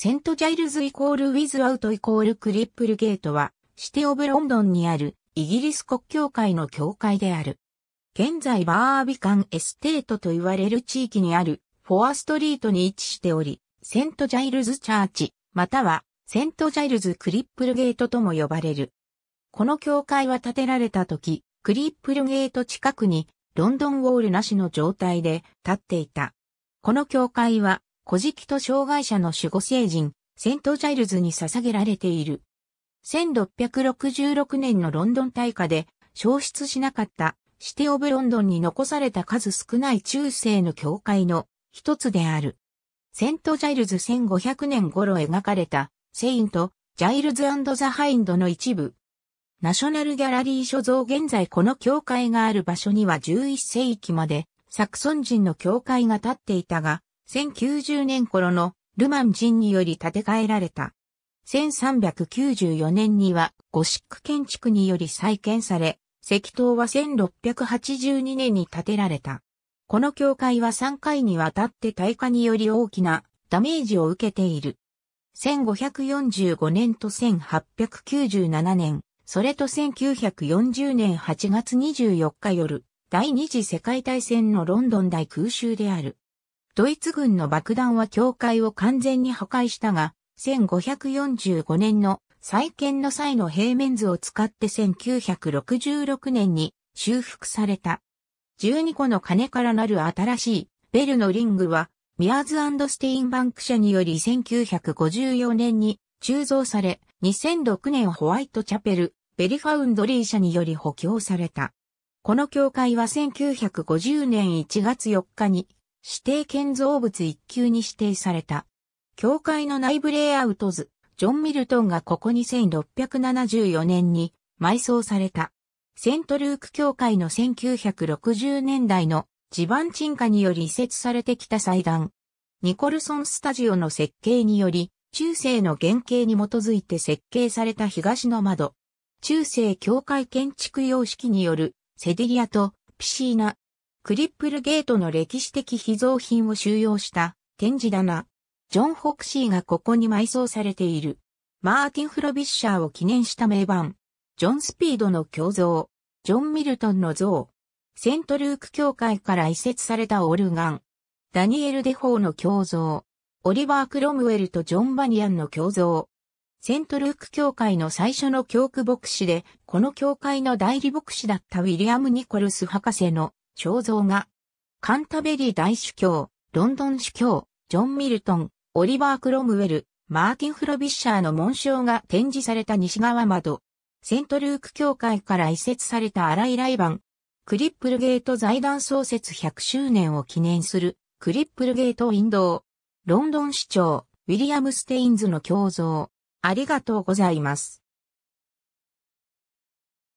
セントジャイルズイコールウィズアウトイコールクリップルゲートは、シティオブロンドンにあるイギリス国教会の教会である。現在バービカンエステートと言われる地域にあるフォアストリートに位置しており、セントジャイルズチャーチ、またはセントジャイルズクリップルゲートとも呼ばれる。この教会は建てられた時、クリップルゲート近くにロンドンウォールなしの状態で建っていた。この教会は古事記と障害者の守護聖人、セントジャイルズに捧げられている。1666年のロンドン大火で消失しなかったシテオブロンドンに残された数少ない中世の教会の一つである。セントジャイルズ1500年頃描かれたセイント、ジャイルズザ・ハインドの一部。ナショナルギャラリー所蔵現在この教会がある場所には11世紀までサクソン人の教会が建っていたが、1090年頃のルマン人により建て替えられた。1394年にはゴシック建築により再建され、石塔は1682年に建てられた。この教会は3回にわたって大火により大きなダメージを受けている。1545年と1897年、それと1940年8月24日夜、第二次世界大戦のロンドン大空襲である。ドイツ軍の爆弾は教会を完全に破壊したが、1545年の再建の際の平面図を使って1966年に修復された。12個の鐘からなる新しいベルのリングは、ミアーズステインバンク社により1954年に鋳造され、2006年ホワイトチャペル、ベリファウンドリー社により補強された。この教会は1950年1月4日に指定建造物一級に指定された。教会の内部レイアウト図、ジョン・ミルトンがここ2674年に埋葬された。セントルーク教会の1960年代の地盤沈下により移設されてきた祭壇。ニコルソンスタジオの設計により、中世の原型に基づいて設計された東の窓。中世教会建築様式によるセディリアとピシーナ、クリップルゲートの歴史的秘蔵品を収容した展示棚。ジョン・ホクシーがここに埋葬されている。マーティン・フロビッシャーを記念した名盤。ジョン・スピードの胸像。ジョン・ミルトンの像。セントルーク教会から移設されたオルガン。ダニエル・デフォーの胸像。オリバー・クロムウェルとジョン・バニアンの胸像。セントルーク教会の最初の教区牧師で、この教会の代理牧師だったウィリアム・ニコルス博士の肖像画。カンタベリー大主教、ロンドン主教、ジョン・ミルトン、オリバー・クロムウェル、マーティン・フロビッシャーの紋章が展示された西側窓。セントルーク教会から移設された荒井バン。クリップルゲート財団創設100周年を記念する、クリップルゲート引導。ロンドン市長、ウィリアム・ステインズの胸像。ありがとうございます。